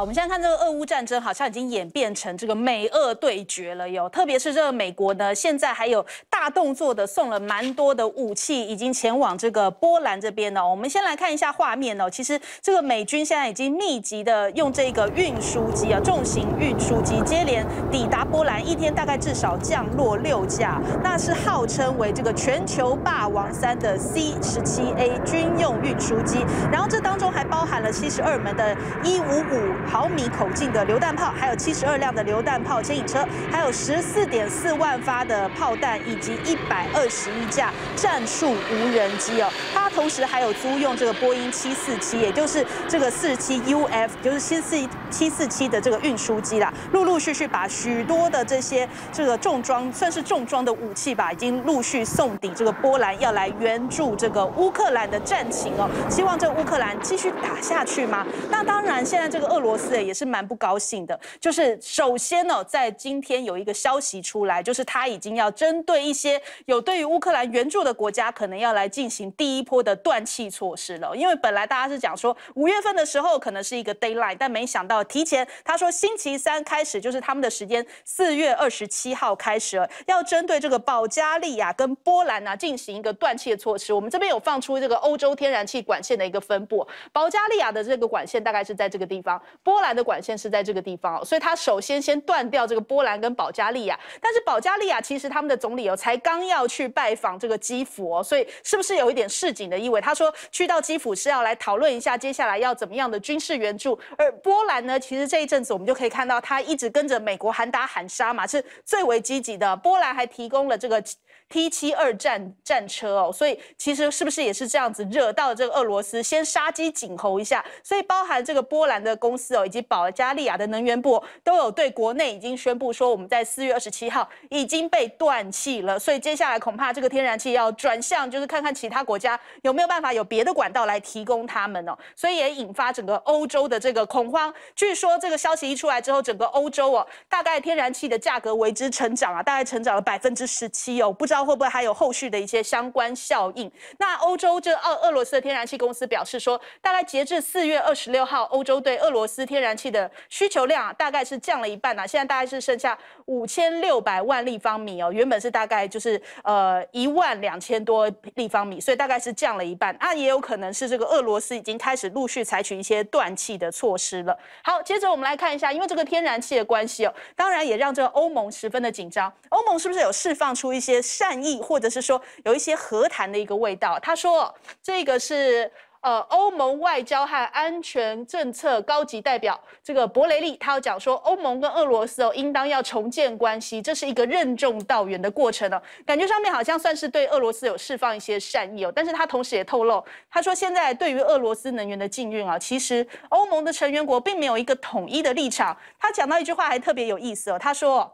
我们现在看这个俄乌战争，好像已经演变成这个美俄对决了哟。特别是这个美国呢，现在还有大动作的送了蛮多的武器，已经前往这个波兰这边呢。我们先来看一下画面哦。其实这个美军现在已经密集的用这个运输机啊，重型运输机接连抵达波兰，一天大概至少降落六架。那是号称为这个全球霸王三的 C 十七 A 军用运输机，然后这当中还包含了七十二门的155。毫米口径的榴弹炮，还有七十二辆的榴弹炮牵引车，还有十四点四万发的炮弹，以及一百二十一架战术无人机哦。它同时还有租用这个波音七四七，也就是这个四七 UF，就是七四七四七的这个运输机啦，陆陆续续把许多的这些这个重装，算是重装的武器吧，已经陆续送抵这个波兰，要来援助这个乌克兰的战情哦。希望这乌克兰继续打下去吗？那当然，现在这个俄罗斯。也是蛮不高兴的，就是首先呢，在今天有一个消息出来，就是他已经要针对一些有对于乌克兰援助的国家，可能要来进行第一波的断气措施了。因为本来大家是讲说五月份的时候可能是一个 d a y l i n e 但没想到提前。他说星期三开始，就是他们的时间，四月二十七号开始了，要针对这个保加利亚跟波兰呢进行一个断气措施。我们这边有放出这个欧洲天然气管线的一个分布，保加利亚的这个管线大概是在这个地方。波兰的管线是在这个地方哦，所以他首先先断掉这个波兰跟保加利亚。但是保加利亚其实他们的总理哦，才刚要去拜访这个基辅哦，所以是不是有一点市井的意味？他说去到基辅是要来讨论一下接下来要怎么样的军事援助。而波兰呢，其实这一阵子我们就可以看到，他一直跟着美国喊打喊杀嘛，是最为积极的。波兰还提供了这个。T 七二战战车哦，所以其实是不是也是这样子惹到这个俄罗斯，先杀鸡儆猴一下？所以包含这个波兰的公司哦，以及保加利亚的能源部都有对国内已经宣布说，我们在四月二十七号已经被断气了。所以接下来恐怕这个天然气要转向，就是看看其他国家有没有办法有别的管道来提供他们哦。所以也引发整个欧洲的这个恐慌。据说这个消息一出来之后，整个欧洲哦，大概天然气的价格为之成长啊，大概成长了百分之十七哦，不知道。会不会还有后续的一些相关效应？那欧洲这俄俄罗斯的天然气公司表示说，大概截至四月二十六号，欧洲对俄罗斯天然气的需求量啊、大概是降了一半呐。现在大概是剩下五千六百万立方米哦，原本是大概就是呃一万两千多立方米，所以大概是降了一半。那也有可能是这个俄罗斯已经开始陆续采取一些断气的措施了。好，接着我们来看一下，因为这个天然气的关系哦，当然也让这个欧盟十分的紧张。欧盟是不是有释放出一些善？善意，或者是说有一些和谈的一个味道。他说：“这个是呃，欧盟外交和安全政策高级代表这个博雷利，他要讲说欧盟跟俄罗斯哦，应当要重建关系，这是一个任重道远的过程呢。感觉上面好像算是对俄罗斯有释放一些善意哦，但是他同时也透露，他说现在对于俄罗斯能源的禁运啊，其实欧盟的成员国并没有一个统一的立场。他讲到一句话还特别有意思哦，他说。”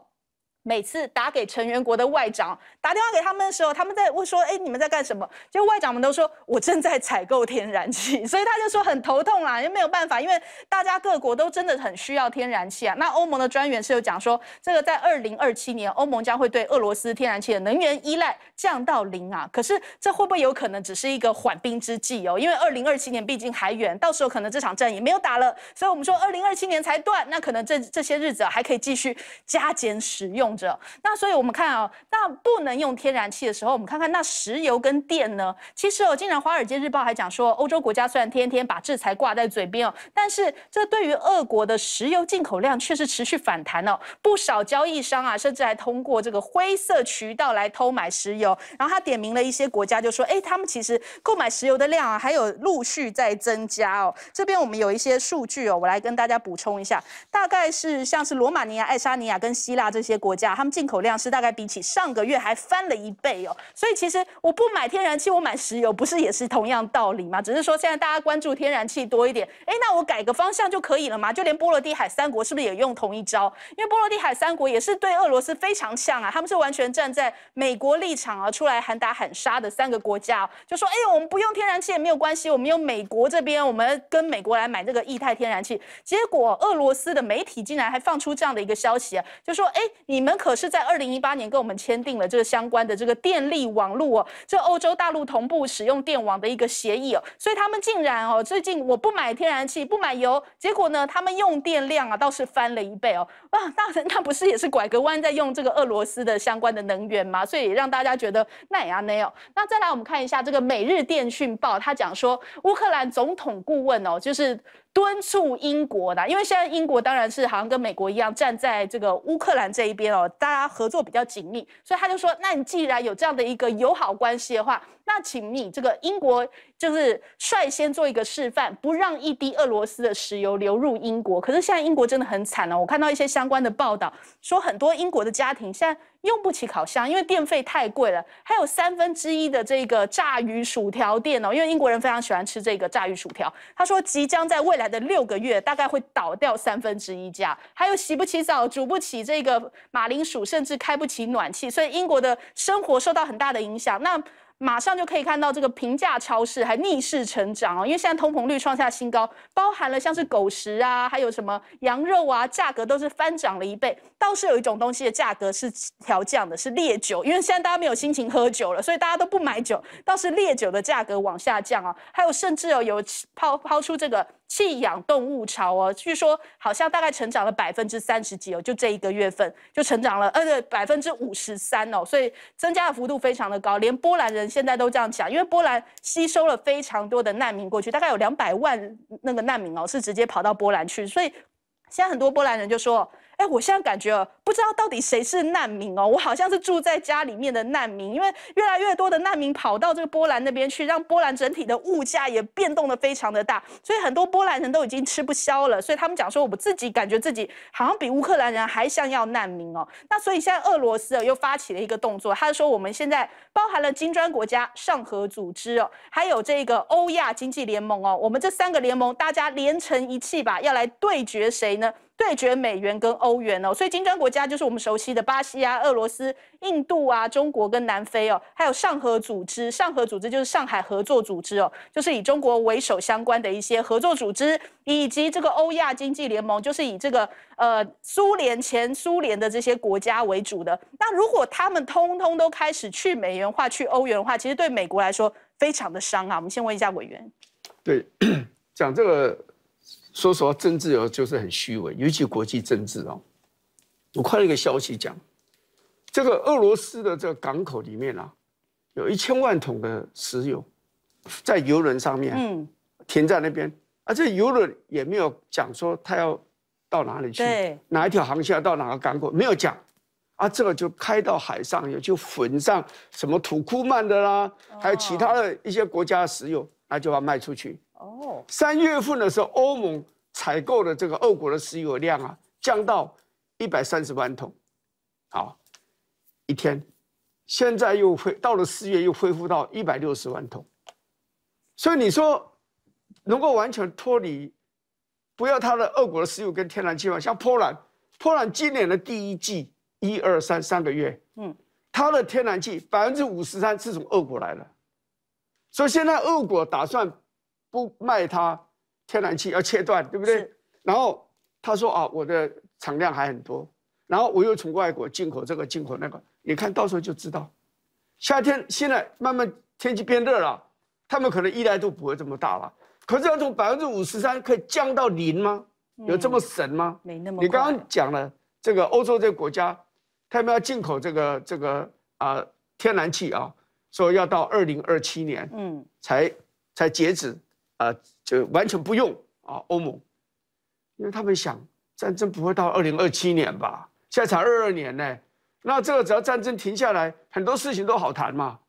每次打给成员国的外长打电话给他们的时候，他们在问说：“哎，你们在干什么？”就外长们都说：“我正在采购天然气。”所以他就说很头痛啦，也没有办法，因为大家各国都真的很需要天然气啊。那欧盟的专员是有讲说，这个在二零二七年，欧盟将会对俄罗斯天然气的能源依赖降到零啊。可是这会不会有可能只是一个缓兵之计哦？因为二零二七年毕竟还远，到时候可能这场战役没有打了，所以我们说二零二七年才断，那可能这这些日子还可以继续加减使用。那所以，我们看啊，那不能用天然气的时候，我们看看那石油跟电呢？其实哦，竟然《华尔街日报》还讲说，欧洲国家虽然天天把制裁挂在嘴边哦，但是这对于俄国的石油进口量却是持续反弹哦。不少交易商啊，甚至还通过这个灰色渠道来偷买石油。然后他点名了一些国家，就说：“哎，他们其实购买石油的量啊，还有陆续在增加哦。”这边我们有一些数据哦，我来跟大家补充一下，大概是像是罗马尼亚、爱沙尼亚跟希腊这些国家。他们进口量是大概比起上个月还翻了一倍哦，所以其实我不买天然气，我买石油，不是也是同样道理吗？只是说现在大家关注天然气多一点，哎，那我改个方向就可以了嘛？就连波罗的海三国是不是也用同一招？因为波罗的海三国也是对俄罗斯非常像啊，他们是完全站在美国立场啊，出来喊打喊杀的三个国家，就说哎我们不用天然气也没有关系，我们用美国这边，我们跟美国来买这个液态天然气。结果俄罗斯的媒体竟然还放出这样的一个消息啊，就说哎，你们。可是，在二零一八年跟我们签订了这个相关的这个电力网路哦，这欧洲大陆同步使用电网的一个协议哦，所以他们竟然哦，最近我不买天然气，不买油，结果呢，他们用电量啊倒是翻了一倍哦，哇，那那不是也是拐个弯在用这个俄罗斯的相关的能源嘛，所以让大家觉得那也难哦。那再来我们看一下这个《每日电讯报》，他讲说乌克兰总统顾问哦，就是。敦促英国的，因为现在英国当然是好像跟美国一样站在这个乌克兰这一边哦，大家合作比较紧密，所以他就说，那你既然有这样的一个友好关系的话。那，请你这个英国就是率先做一个示范，不让一滴俄罗斯的石油流入英国。可是现在英国真的很惨哦！我看到一些相关的报道，说很多英国的家庭现在用不起烤箱，因为电费太贵了；还有三分之一的这个炸鱼薯条店哦，因为英国人非常喜欢吃这个炸鱼薯条。他说，即将在未来的六个月，大概会倒掉三分之一家。还有洗不起澡、煮不起这个马铃薯，甚至开不起暖气，所以英国的生活受到很大的影响。那。马上就可以看到这个平价超市还逆势成长哦，因为现在通膨率创下新高，包含了像是狗食啊，还有什么羊肉啊，价格都是翻涨了一倍。倒是有一种东西的价格是调降的，是烈酒，因为现在大家没有心情喝酒了，所以大家都不买酒，倒是烈酒的价格往下降哦。还有甚至哦，有抛抛出这个。弃养动物潮哦，据说好像大概成长了百分之三十几哦，就这一个月份就成长了，呃，百分之五十三哦，所以增加的幅度非常的高，连波兰人现在都这样讲，因为波兰吸收了非常多的难民过去，大概有两百万那个难民哦，是直接跑到波兰去，所以现在很多波兰人就说。哎，我现在感觉不知道到底谁是难民哦，我好像是住在家里面的难民，因为越来越多的难民跑到这个波兰那边去，让波兰整体的物价也变动的非常的大，所以很多波兰人都已经吃不消了，所以他们讲说，我自己感觉自己好像比乌克兰人还想要难民哦。那所以现在俄罗斯又发起了一个动作，他说我们现在包含了金砖国家、上合组织哦，还有这个欧亚经济联盟哦，我们这三个联盟大家连成一气吧，要来对决谁呢？对决美元跟欧元哦，所以金砖国家就是我们熟悉的巴西啊、俄罗斯、印度啊、中国跟南非哦，还有上合组织。上合组织就是上海合作组织哦，就是以中国为首相关的一些合作组织，以及这个欧亚经济联盟，就是以这个呃苏联前苏联的这些国家为主的。那如果他们通通都开始去美元化、去欧元化，其实对美国来说非常的伤啊。我们先问一下委员，对，讲这个。说实话，政治就是很虚伪，尤其国际政治哦。我看了一个消息，讲这个俄罗斯的这个港口里面啊，有一千万桶的石油在油轮上面，停在那边，而且油轮也没有讲说它要到哪里去，哪一条航线到哪个港口没有讲。啊，这个就开到海上，有就混上什么土库曼的啦，还有其他的一些国家的石油，那就把它卖出去。哦，三月份的时候，欧盟采购的这个俄国的石油量啊，降到一百三十万桶，好，一天，现在又恢到了四月，又恢复到一百六十万桶。所以你说能够完全脱离，不要他的俄国的石油跟天然气吗？像波兰，波兰今年的第一季，一二三三个月，嗯，它的天然气百分之五十三是从俄国来的，所以现在俄国打算。不卖它，天然气要切断，对不对？然后他说啊，我的产量还很多，然后我又从外国进口这个进口那个，你看到时候就知道。夏天现在慢慢天气变热了，他们可能依赖度不会这么大了。可是要从百分之五十三可以降到零吗？有这么神吗？没那么。你刚刚讲了这个欧洲这个国家，他们要进口这个这个啊天然气啊，说要到二零二七年嗯才才截止。啊，就完全不用啊，欧盟，因为他们想战争不会到二零二七年吧？现在才二二年呢，那这个只要战争停下来，很多事情都好谈嘛。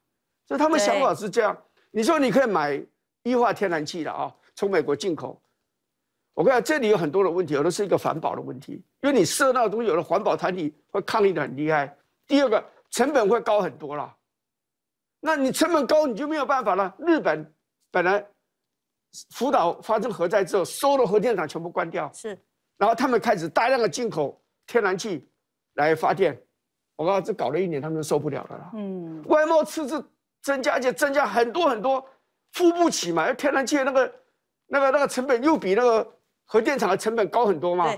所以他们想法是这样。你说你可以买液化天然气的啊，从美国进口。我看这里有很多的问题，有的是一个环保的问题，因为你设那个东西，有了环保团体会抗议的很厉害。第二个成本会高很多了，那你成本高你就没有办法了。日本本来。福岛发生核灾之后，所有的核电厂全部关掉，是，然后他们开始大量的进口天然气来发电。我告诉，搞了一年，他们受不了了啦。嗯，外贸赤字增加而且增加很多很多，付不起嘛。天然气那个那个那个成本又比那个核电厂的成本高很多嘛。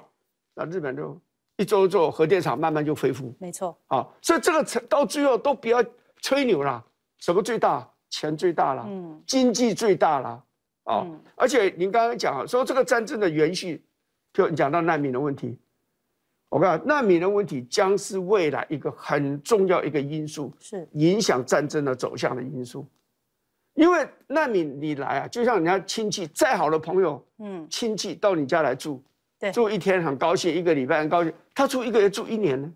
那日本就一周之后，核电厂慢慢就恢复。没错。啊，所以这个成到最后都不要吹牛啦，什么最大？钱最大了。嗯，经济最大了。哦，而且您刚刚讲说这个战争的延续，就讲到难民的问题。我告诉你，难民的问题将是未来一个很重要一个因素，是影响战争的走向的因素。因为难民你来啊，就像人家亲戚，再好的朋友，嗯，亲戚到你家来住，对，住一天很高兴，一个礼拜很高兴，他住一个月住一年呢，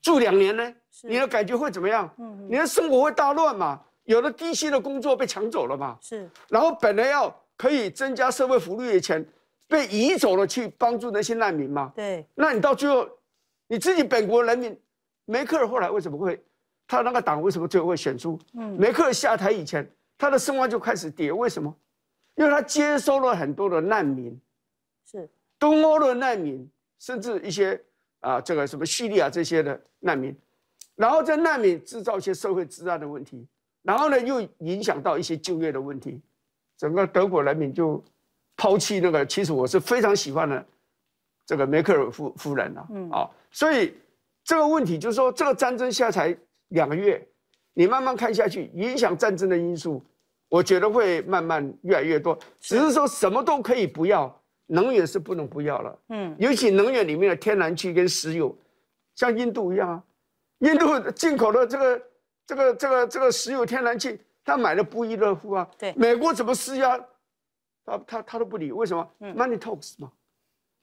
住两年呢，你的感觉会怎么样？嗯，你的生活会大乱嘛，有的低薪的工作被抢走了嘛，是，然后本来要。可以增加社会福利的钱被移走了去帮助那些难民吗？对，那你到最后你自己本国人民，梅克尔后来为什么会他那个党为什么最后会选出？嗯，梅克尔下台以前，他的声望就开始跌。为什么？因为他接收了很多的难民，是东欧的难民，甚至一些啊这个什么叙利亚这些的难民，然后在难民制造一些社会治安的问题，然后呢又影响到一些就业的问题。整个德国人民就抛弃那个，其实我是非常喜欢的这个梅克尔夫夫人了。嗯啊，所以这个问题就是说，这个战争下才两个月，你慢慢看下去，影响战争的因素，我觉得会慢慢越来越多。只是说什么都可以不要，能源是不能不要了。嗯，尤其能源里面的天然气跟石油，像印度一样啊，印度进口的这个这个这个这个石油天然气。他买的不亦乐乎啊！对，美国怎么施压，他他都不理，为什么？Money talks 嘛，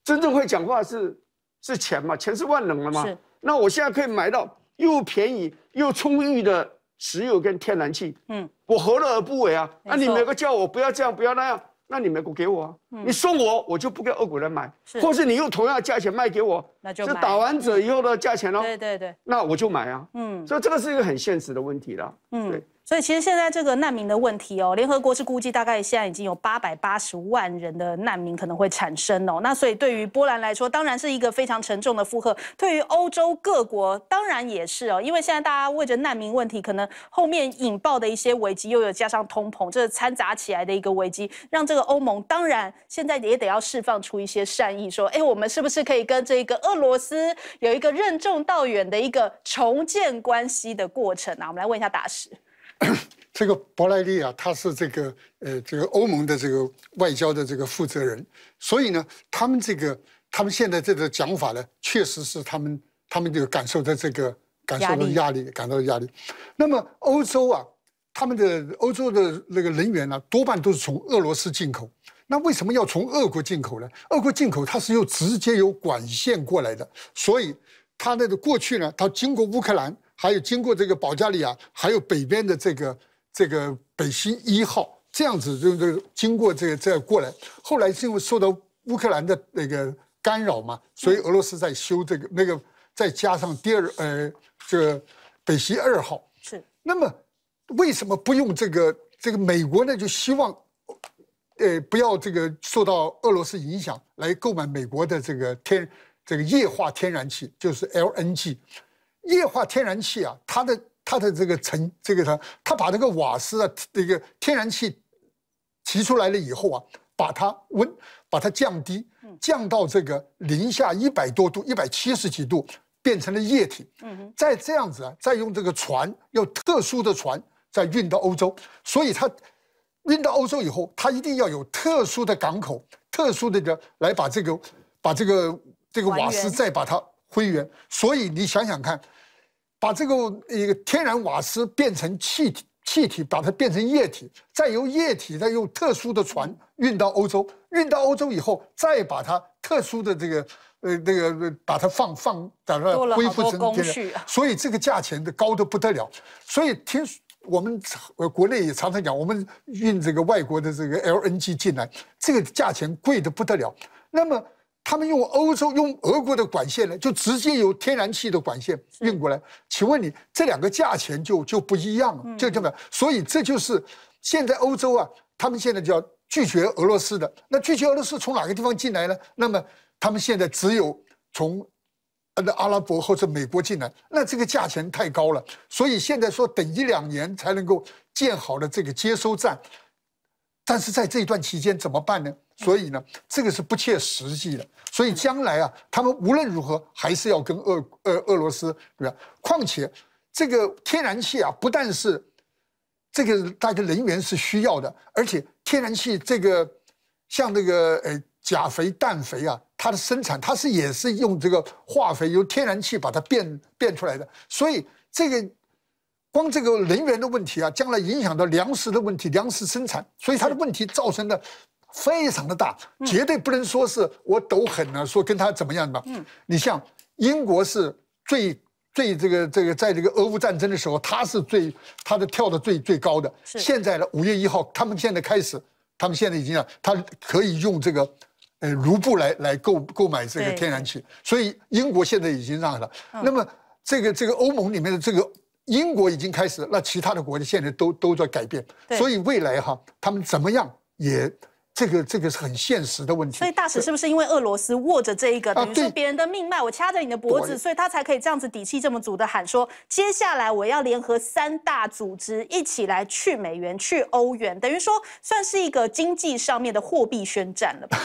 真正会讲话是是钱嘛，钱是万能的嘛。是。那我现在可以买到又便宜又充裕的石油跟天然气。嗯。我何乐而不为啊？那你美国叫我不要这样，不要那样，那你美国给我，啊，你送我，我就不给俄国人买，或是你用同样的价钱卖给我，那就打完折以后的价钱喽。对对对。那我就买啊。嗯。所以这个是一个很现实的问题了。嗯。对。所以其实现在这个难民的问题哦，联合国是估计大概现在已经有八百八十万人的难民可能会产生哦。那所以对于波兰来说，当然是一个非常沉重的负荷；对于欧洲各国，当然也是哦，因为现在大家为着难民问题，可能后面引爆的一些危机，又有加上通膨，这掺杂起来的一个危机，让这个欧盟当然现在也得要释放出一些善意，说，哎，我们是不是可以跟这个俄罗斯有一个任重道远的一个重建关系的过程呢？我们来问一下大使。这个博莱利啊，他是这个呃，这个欧盟的这个外交的这个负责人，所以呢，他们这个他们现在这个讲法呢，确实是他们他们这个感受到这个感受到压力，感到压力。那么欧洲啊，他们的欧洲的那个能源呢，多半都是从俄罗斯进口。那为什么要从俄国进口呢？俄国进口它是由直接有管线过来的，所以它那个过去呢，它经过乌克兰。还有经过这个保加利亚，还有北边的这个这个北溪一号，这样子就就经过这个再过来。后来因为受到乌克兰的那个干扰嘛，所以俄罗斯在修这个那个，再加上第二呃这个北溪二号。是。那么，为什么不用这个这个美国呢？就希望，呃不要这个受到俄罗斯影响来购买美国的这个天这个液化天然气，就是 LNG。液化天然气啊，它的它的这个成这个它，它把这个瓦斯啊，这个天然气提出来了以后啊，把它温把它降低，降到这个零下一百多度，一百七十几度，变成了液体。嗯，再这样子啊，再用这个船，用特殊的船再运到欧洲。所以它运到欧洲以后，它一定要有特殊的港口，特殊的个来把这个把这个这个瓦斯再把它。灰原，所以你想想看，把这个一个天然瓦斯变成气体，气体把它变成液体，再由液体再用特殊的船运到欧洲，运到欧洲以后，再把它特殊的这个呃这个把它放放，多少恢复成？所以这个价钱的高的不得了。所以听我们呃国内也常常讲，我们运这个外国的这个 LNG 进来，这个价钱贵的不得了。那么。他们用欧洲用俄国的管线呢，就直接由天然气的管线运过来。请问你这两个价钱就就不一样了，就这么。所以这就是现在欧洲啊，他们现在就要拒绝俄罗斯的。那拒绝俄罗斯从哪个地方进来呢？那么他们现在只有从那阿拉伯或者美国进来，那这个价钱太高了。所以现在说等一两年才能够建好的这个接收站，但是在这一段期间怎么办呢？所以呢，这个是不切实际的。所以将来啊，他们无论如何还是要跟俄、俄、俄罗斯对吧？况且这个天然气啊，不但是这个大家能源是需要的，而且天然气这个像那个呃钾肥、氮肥啊，它的生产它是也是用这个化肥，由天然气把它变变出来的。所以这个光这个能源的问题啊，将来影响到粮食的问题，粮食生产，所以它的问题造成的。非常的大，绝对不能说是我抖狠了，说跟他怎么样吧。嗯，你像英国是最最这个这个，在这个俄乌战争的时候，他是最他的跳的最最高的。是。现在呢，五月一号，他们现在开始，他们现在已经让他可以用这个，呃，卢布来来购购买这个天然气。所以英国现在已经让了。那么这个这个欧盟里面的这个英国已经开始，那其他的国家现在都都在改变。所以未来哈，他们怎么样也。这个这个是很现实的问题。所以大使是不是因为俄罗斯握着这一个等于说别人的命脉，我掐着你的脖子，所以他才可以这样子底气这么足的喊说，接下来我要联合三大组织一起来去美元、去欧元，等于说算是一个经济上面的货币宣战了吧？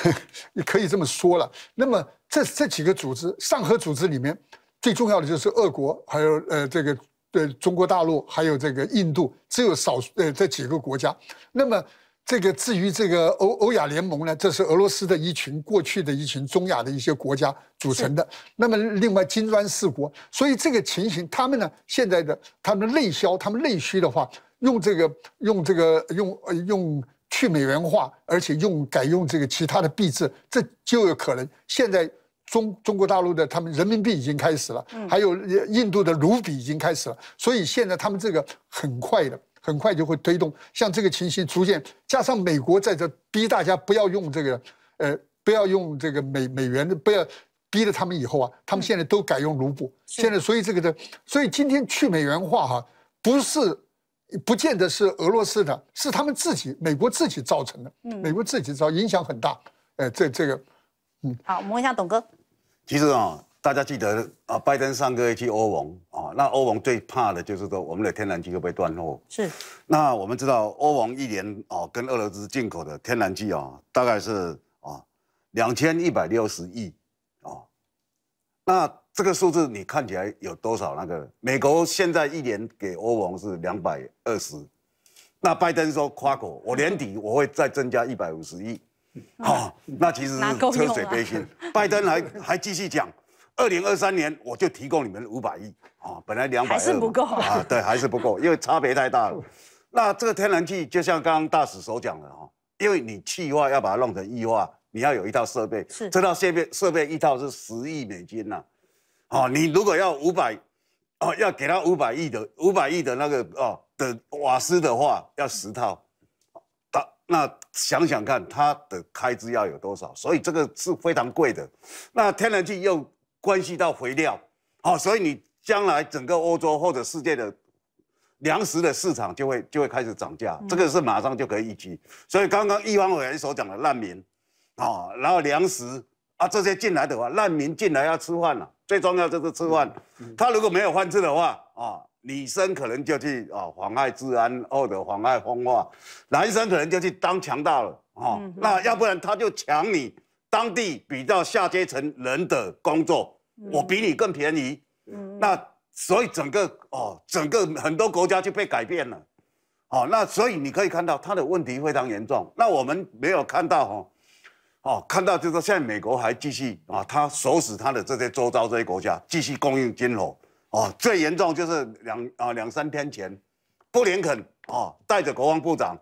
你 可以这么说了。那么这这几个组织，上合组织里面最重要的就是俄国，还有呃这个呃中国大陆，还有这个印度，只有少数呃这几个国家。那么。这个至于这个欧欧亚联盟呢，这是俄罗斯的一群过去的一群中亚的一些国家组成的。那么另外金砖四国，所以这个情形，他们呢现在的他们内销、他们内需的话，用这个用这个用呃用去美元化，而且用改用这个其他的币制，这就有可能。现在中中国大陆的他们人民币已经开始了，还有印度的卢比已经开始了，所以现在他们这个很快的。很快就会推动，像这个情形出现，加上美国在这逼大家不要用这个，呃，不要用这个美美元的，不要逼了他们以后啊，他们现在都改用卢布，现在所以这个的，所以今天去美元化哈，不是不见得是俄罗斯的，是他们自己，美国自己造成的，嗯，美国自己造，影响很大，哎，这这个，嗯，好，我们问一下董哥，其实啊。大家记得啊，拜登上个去欧盟啊，那欧盟最怕的就是说我们的天然气会被断货？是。那我们知道，欧盟一年哦跟俄罗斯进口的天然气啊，大概是啊两千一百六十亿啊。那这个数字你看起来有多少？那个美国现在一年给欧盟是两百二十，那拜登说夸口，我年底我会再增加一百五十亿。好，那其实是车水杯心，拜登还还继续讲。二零二三年我就提供你们五百亿啊，本来两百还是不够啊，对，还是不够，因为差别太大了。那这个天然气就像刚刚大使所讲的哈，因为你气化要把它弄成液化，你要有一套设备，这套设备设备一套是十亿美金呐，哦，你如果要五百，哦，要给他五百亿的五百亿的那个哦的瓦斯的话，要十套，他那想想看他的开支要有多少，所以这个是非常贵的。那天然气又关系到肥料，好，所以你将来整个欧洲或者世界的粮食的市场就会就会开始涨价，这个是马上就可以预期。所以刚刚一方委员所讲的难民，啊，然后粮食啊这些进来的话，难民进来要吃饭了，最重要就是吃饭。他如果没有饭吃的话，啊，女生可能就去啊妨害治安或者妨害风化，男生可能就去当强盗了，啊，那要不然他就抢你。当地比较下阶层人的工作，我比你更便宜。嗯，那所以整个哦，整个很多国家就被改变了。哦，那所以你可以看到他的问题非常严重。那我们没有看到哈，哦，看到就是说现在美国还继续啊，他锁死他的这些周遭这些国家继续供应军火。哦，最严重就是两啊两三天前，布林肯啊带着国防部长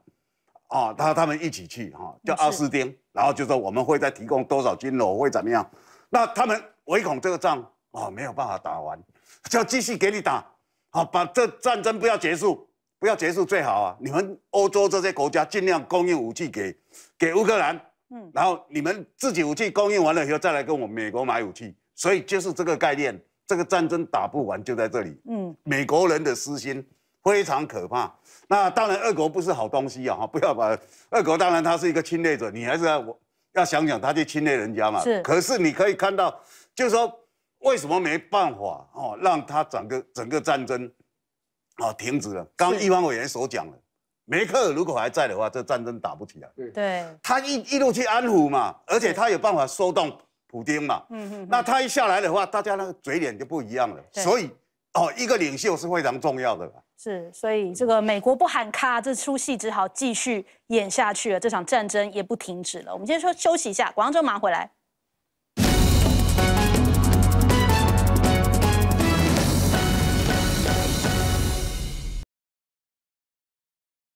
啊他他们一起去哈，叫奥斯汀。然后就说我们会再提供多少军火会怎么样？那他们唯恐这个仗啊没有办法打完，就继续给你打啊，把这战争不要结束，不要结束最好啊！你们欧洲这些国家尽量供应武器给给乌克兰，嗯，然后你们自己武器供应完了以后再来跟我们美国买武器，所以就是这个概念，这个战争打不完就在这里，嗯，美国人的私心非常可怕。那当然，俄国不是好东西啊！不要把俄国，当然他是一个侵略者，你还是我要想想，他去侵略人家嘛。是。可是你可以看到，就是说为什么没办法哦，让他整个整个战争啊停止了。刚一方委员所讲的，梅克尔如果还在的话，这战争打不起来。对。他一一路去安抚嘛，而且他有办法收动普丁嘛。嗯嗯。那他一下来的话，大家那个嘴脸就不一样了。所以。哦，一个领袖是非常重要的。是，所以这个美国不喊卡，这出戏只好继续演下去了。这场战争也不停止了。我们先说休息一下，广州马上回来。